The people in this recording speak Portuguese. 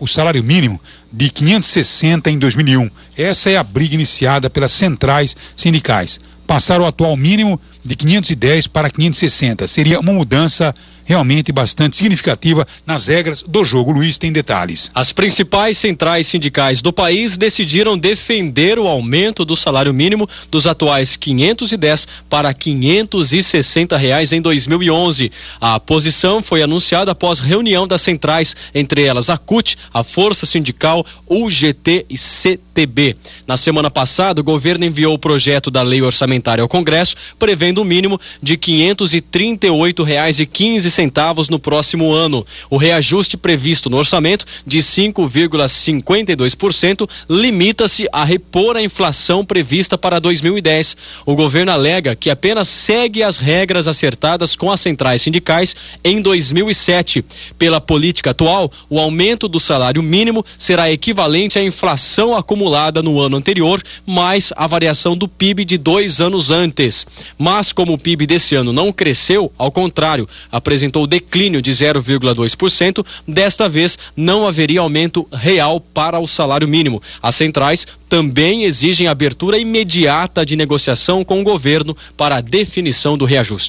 o salário mínimo de 560 em 2001 essa é a briga iniciada pelas centrais sindicais. Passar o atual mínimo de 510 para 560 seria uma mudança realmente bastante significativa nas regras do jogo. Luiz tem detalhes. As principais centrais sindicais do país decidiram defender o aumento do salário mínimo dos atuais 510 para 560 reais em 2011. A posição foi anunciada após reunião das centrais, entre elas a CUT, a Força Sindical, UGT e CTB. Na semana passada, o governo enviou o projeto da lei orçamentária ao Congresso, prevendo o um mínimo de R$ 538,15 no próximo ano. O reajuste previsto no orçamento de 5,52% limita-se a repor a inflação prevista para 2010. O governo alega que apenas segue as regras acertadas com as centrais sindicais em 2007. Pela política atual, o aumento do salário mínimo será equivalente à inflação acumulada registrada no ano anterior, mais a variação do PIB de dois anos antes. Mas, como o PIB desse ano não cresceu, ao contrário, apresentou declínio de 0,2%, desta vez não haveria aumento real para o salário mínimo. As centrais também exigem abertura imediata de negociação com o governo para a definição do reajuste.